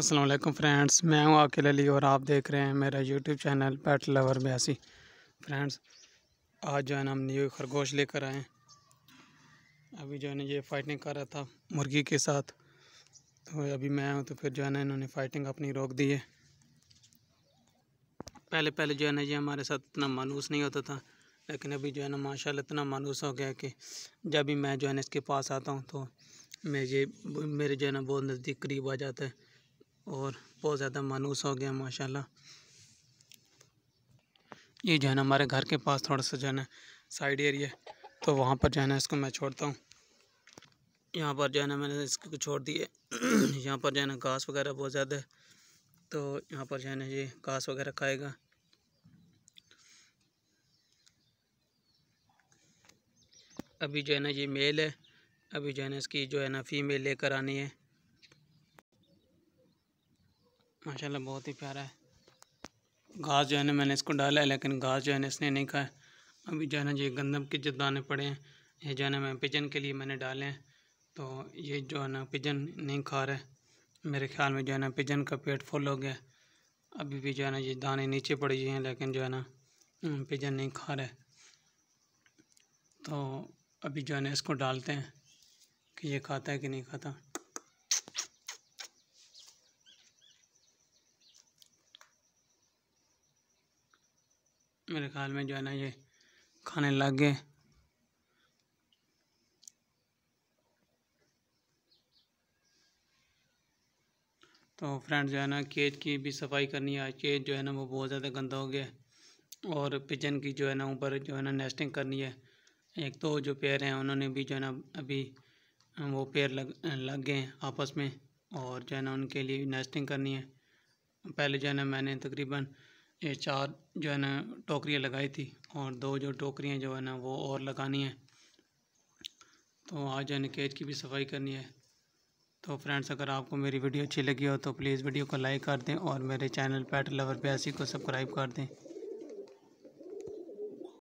Aslam friends मैं हूं आकिल अली और आप देख रहे हैं मेरा यूट्यूब चैनल पेट लवर बयासी फ्रेंड्स आज जो है ना हम न्यू खरगोश लेकर आए हैं अभी जो है ना ये फाइटिंग कर रहा था मुर्गी के साथ तो अभी मैं आया हूँ तो फिर जो है ना इन्होंने फाइटिंग अपनी रोक दी है पहले पहले जो है ना ये हमारे साथ इतना मानूस नहीं होता था लेकिन अभी जो है ना माशा इतना मानूस हो गया कि जब भी मैं जो है ना इसके पास आता हूँ तो मैं ये मेरे जो है ना बहुत नज़दीक करीब आ जाता है और बहुत ज़्यादा मानूस हो गया माशाल्लाह ये जो है ना हमारे घर के पास थोड़ा सा जो है ना साइड एरिया तो वहाँ पर जो है ना इसको मैं छोड़ता हूँ यहाँ पर जो है ना मैंने इसको छोड़ दिए यहाँ पर जो है ना घास वगैरह बहुत ज़्यादा है तो यहाँ पर जो है ना ये घास वगैरह खाएगा अभी जो है ना ये मेल है अभी जो है ना इसकी जो है ना फीमेल लेकर आनी है माशाल्लाह बहुत ही प्यारा है घास जो है ना मैंने इसको डाला है लेकिन घास जो है ना इसने नहीं खाया अभी जो है ना ये गंदम के जो दाने पड़े हैं ये जो है ना मैं पिजन के लिए मैंने डाले हैं तो ये जो है ना पिजन नहीं खा रहे मेरे ख्याल में जो है ना पिजन का पेट फुल हो गया अभी भी जो है ना ये दाने नीचे पड़े हुए हैं लेकिन जो है ना पिजन हम्म, नहीं खा रहे तो अभी जो है ना इसको डालते हैं कि ये खाता है कि नहीं खाता मेरे ख्याल में जो है ना ये खाने लग गए तो फ्रेंड जो है ना केज की भी सफाई करनी है केज जो है ना वो बहुत ज़्यादा गंदा हो गया और पिजन की जो है ना ऊपर जो है ना नेस्टिंग करनी है एक तो जो पेड़ हैं उन्होंने भी जो है ना अभी वो पेड़ लग लग गए हैं आपस में और जो है ना उनके लिए नेस्टिंग करनी है पहले जो है ना मैंने तकरीबन ये चार जो है ना टोकरियाँ लगाई थी और दो जो टोकरियाँ जो है ना वो और लगानी है तो आज जो है ना केज की भी सफाई करनी है तो फ्रेंड्स अगर आपको मेरी वीडियो अच्छी लगी हो तो प्लीज़ वीडियो को लाइक कर दें और मेरे चैनल पैट लवर प्यासी को सब्सक्राइब कर दें